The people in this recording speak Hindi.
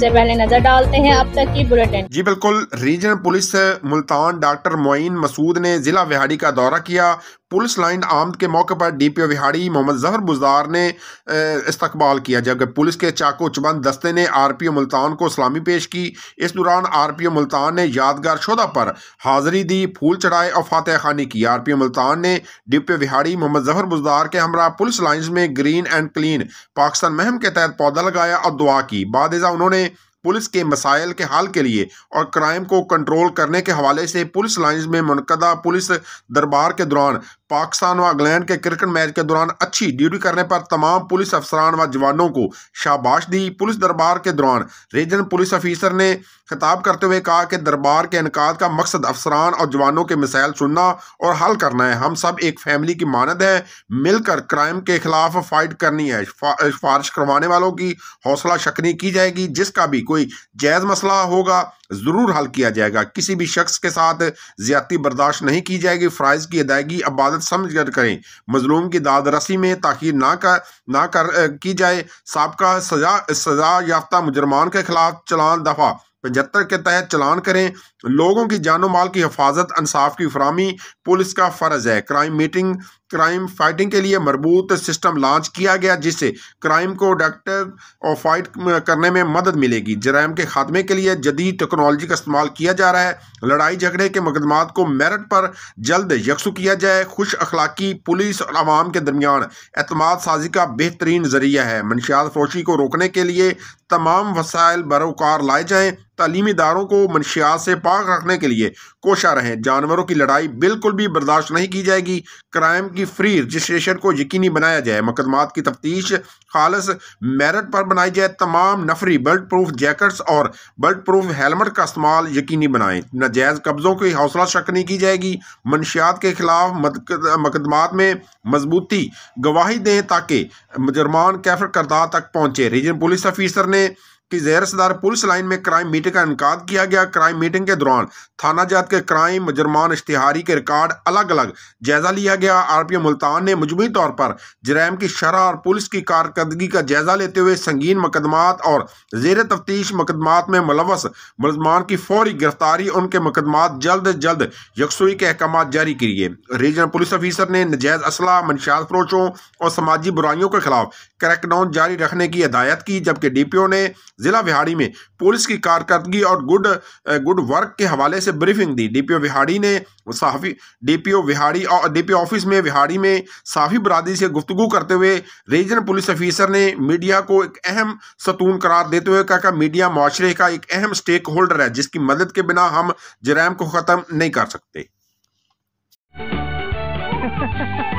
सबसे पहले नजर डालते हैं अब तक की बुलेटिन जी बिल्कुल regional police Multan doctor Moin Masood ने जिला विहाड़ी का दौरा किया पुलिस लाइन आमद के मौके पर D P O Vehari Mohammad जहर बुजार ने इस्तकबाल किया जबकि पुलिस के चाको चबंद दस्ते ने आर पी ओ मुल्तान को सलामी पेश की इस दौरान आर पी ओ मुल्तान ने यादगार शोधा पर हाजिरी दी फूल चढ़ाए और फातह खानी की आर पी ओ मुल्तान ने D P O Vehari Mohammad जहर बुजार के हमरा पुलिस लाइन्स में ग्रीन एंड क्लीन पाकिस्तान महम के तहत पौधा लगाया और दुआ की बाद उन्होंने पुलिस के मसाइल के हल के लिए और क्राइम को कंट्रोल करने के हवाले से पुलिस लाइन्स में मनकदा पुलिस दरबार के दौरान पाकिस्तान व इंग्लैंड के क्रिकेट मैच के दौरान अच्छी ड्यूटी करने पर तमाम पुलिस अफसरान व जवानों को शाबाश दी पुलिस दरबार के दौरान रीजन पुलिस अफीसर ने खिताब करते हुए कहा कि दरबार के इनका का मकसद अफसरान और जवानों के मिसाइल सुनना और हल करना है हम सब एक फैमिली की मानद है मिलकर क्राइम के खिलाफ फाइट करनी है सिफारिश करवाने वालों की हौसला शकनी की जाएगी जिसका भी कोई जायज़ मसला होगा ज़रूर हल किया जाएगा किसी भी शख्स के साथ ज्यादती बर्दाश्त नहीं की जाएगी फ़्राइज की अदायगी अबादत समझ कर करें मजलूम की दाद रसी में ताखिर ना कर ना कर की जाए सबका सजा सजा याफ्ता मुजरमान के खिलाफ चलान दफा पचहत्तर तो के तहत चलान करें लोगों की जानो माल की हिफाजत इंसाफ की फरहमी पुलिस का फ़र्ज है क्राइम मीटिंग क्राइम फाइटिंग के लिए मरबूत सिस्टम लॉन्च किया गया जिससे क्राइम को डॉक्टर और फाइट करने में मदद मिलेगी जराइम के खात्मे के लिए जदीद टेक्नोलॉजी का इस्तेमाल किया जा रहा है लड़ाई झगड़े के मुकदमात को मेरट पर जल्द यकसू किया जाए खुश अखलाकी पुलिस और आवाम के दरमियान अतमाद साजी का बेहतरीन जरिया है मनशियात फरोशी को रोकने के लिए तमाम वसायल बरोकार लाए जाएँ तलीमी इदारों को मनशियात से पाक रखने के लिए कोशा रहें जानवरों की लड़ाई बिल्कुल भी बर्दाश्त नहीं की जाएगी क्राइम की फ्री रजिस्ट्रेशन को यकीनी बनाया जाए मकदमात की तफ्तीश खालस मेरट पर बनाई जाए तमाम नफरी बल्ट प्रूफ जैकेट्स और बल्ट प्रूफ हेलमेट का इस्तेमाल यकीनी बनाएं नजायज़ कब्ज़ों की हौसला शक नहीं की जाएगी मनशियात के खिलाफ मकदमात में मजबूती गवाही दें ताकि मुजरमान कैफर करदार तक पहुँचे रीजन पुलिस अफीसर ने कि जहर सदार पुलिस लाइन में क्राइम मीटिंग का इनका किया गया क्राइम मीटिंग के दौरान थाना जात के क्राइम जुर्मान इश्तिहारी के रिकॉर्ड अलग अलग जायजा लिया गया आर पी मुल्तान ने मजमू तौर पर जराम की शरह और पुलिस की कारकर्दगी का जायजा लेते हुए संगीन मुकदमात और जेर तफ्तीश मुकदमात में मुलवस मुलजमान की फौरी गिरफ्तारी उनके मुकदमात जल्द जल्द यकसुई के अहकाम जारी किए रीजनल पुलिस ऑफिसर ने नजायज़ असला मनशात फरोशों और समाजी बुराइयों के खिलाफ क्रैकडाउन जारी रखने की हदायत की जबकि डी पी ओ ने जिला विहाड़ी में पुलिस की कारकर्दगी और गुड गुड वर्क के हवाले से ब्रीफिंग दी डीपीओ विहाड़ी ने साफी डीपीओ विहाड़ी और डीपीओ ऑफिस में विहाड़ी में साफी बरादरी से गुफ्तु करते हुए रीजनल पुलिस अफीसर ने मीडिया को एक अहम सतून करार देते हुए कहा कि मीडिया माशरे का एक अहम स्टेक होल्डर है जिसकी मदद के बिना हम जराम को ख़त्म नहीं कर सकते